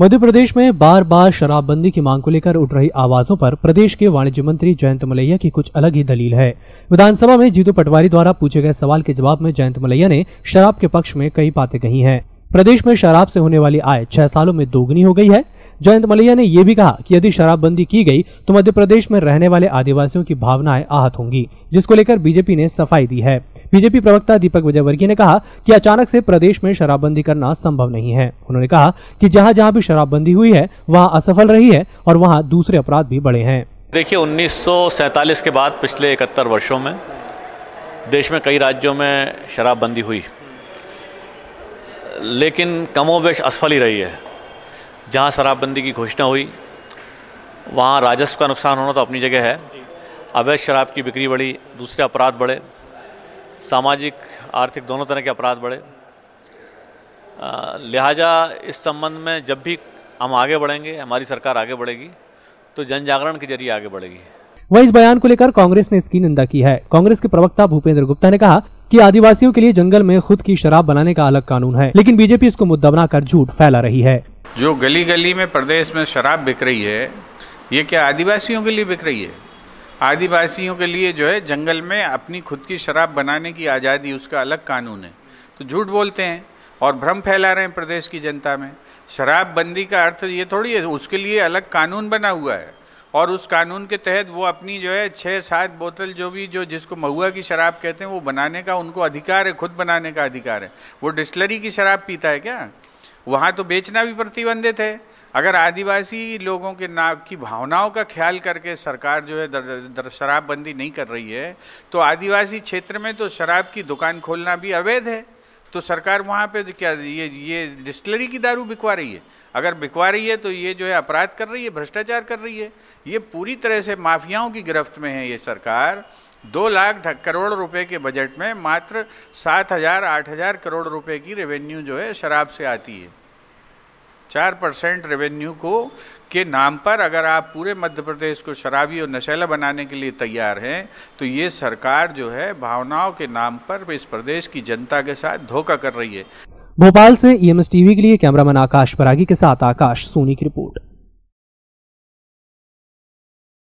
मध्य प्रदेश में बार बार शराबबंदी की मांग को लेकर उठ रही आवाजों पर प्रदेश के वाणिज्य मंत्री जयंत मलैया की कुछ अलग ही दलील है विधानसभा में जीतू पटवारी द्वारा पूछे गए सवाल के जवाब में जयंत मलैया ने शराब के पक्ष में कई बातें कही हैं प्रदेश में शराब से होने वाली आय छह सालों में दोगुनी हो गई है जयंत मलैया ने यह भी कहा कि यदि शराबबंदी की गई तो मध्य प्रदेश में रहने वाले आदिवासियों की भावनाएं आहत होंगी जिसको लेकर बीजेपी ने सफाई दी है बीजेपी प्रवक्ता दीपक विजयवर्गीय ने कहा कि अचानक से प्रदेश में शराबबंदी करना संभव नहीं है उन्होंने कहा कि जहां जहां भी शराबबंदी हुई है वहां असफल रही है और वहां दूसरे अपराध भी बढ़े हैं देखिए उन्नीस के बाद पिछले इकहत्तर वर्षों में देश में कई राज्यों में शराबबंदी हुई लेकिन कमोबेश असफल ही रही है जहाँ शराबबंदी की घोषणा हुई वहाँ राजस्व का नुकसान होना तो अपनी जगह है अवैध शराब की बिक्री बढ़ी दूसरे अपराध बढ़े सामाजिक आर्थिक दोनों तरह के अपराध बढ़े लिहाजा इस संबंध में जब भी हम आगे बढ़ेंगे हमारी सरकार आगे बढ़ेगी तो जन जागरण के जरिए आगे बढ़ेगी वही इस बयान को लेकर कांग्रेस ने इसकी निंदा की है कांग्रेस के प्रवक्ता भूपेंद्र गुप्ता ने कहा कि आदिवासियों के लिए जंगल में खुद की शराब बनाने का अलग कानून है लेकिन बीजेपी इसको मुद्दा बनाकर झूठ फैला रही है जो गली गली में प्रदेश में शराब बिक रही है ये क्या आदिवासियों के लिए बिक रही है आदिवासियों के लिए जो है जंगल में अपनी खुद की शराब बनाने की आज़ादी उसका अलग कानून है तो झूठ बोलते हैं और भ्रम फैला रहे हैं प्रदेश की जनता में शराबबंदी का अर्थ ये थोड़ी है उसके लिए अलग कानून बना हुआ है और उस कानून के तहत वो अपनी जो है छः सात बोतल जो भी जो जिसको महुआ की शराब कहते हैं वो बनाने का उनको अधिकार है खुद बनाने का अधिकार है वो डिस्लरी की शराब पीता है क्या वहाँ तो बेचना भी प्रतिबंधित है अगर आदिवासी लोगों के ना की भावनाओं का ख्याल करके सरकार जो है शराबबंदी नहीं कर रही है तो आदिवासी क्षेत्र में तो शराब की दुकान खोलना भी अवैध है तो सरकार वहाँ पे क्या ये ये डिस्टलरी की दारू बिकवा रही है अगर बिकवा रही है तो ये जो है अपराध कर रही है भ्रष्टाचार कर रही है ये पूरी तरह से माफियाओं की गिरफ्त में है ये सरकार दो लाख करोड़ रुपए के बजट में मात्र सात हज़ार आठ हज़ार करोड़ रुपए की रेवेन्यू जो है शराब से आती है चार परसेंट रेवेन्यू को के नाम पर अगर आप पूरे मध्य प्रदेश को शराबी और नशेला बनाने के लिए तैयार हैं तो ये सरकार जो है भावनाओं के नाम पर इस प्रदेश की जनता के साथ धोखा कर रही है भोपाल से ई e टीवी के लिए कैमरामैन आकाश परागी के साथ आकाश सोनी की रिपोर्ट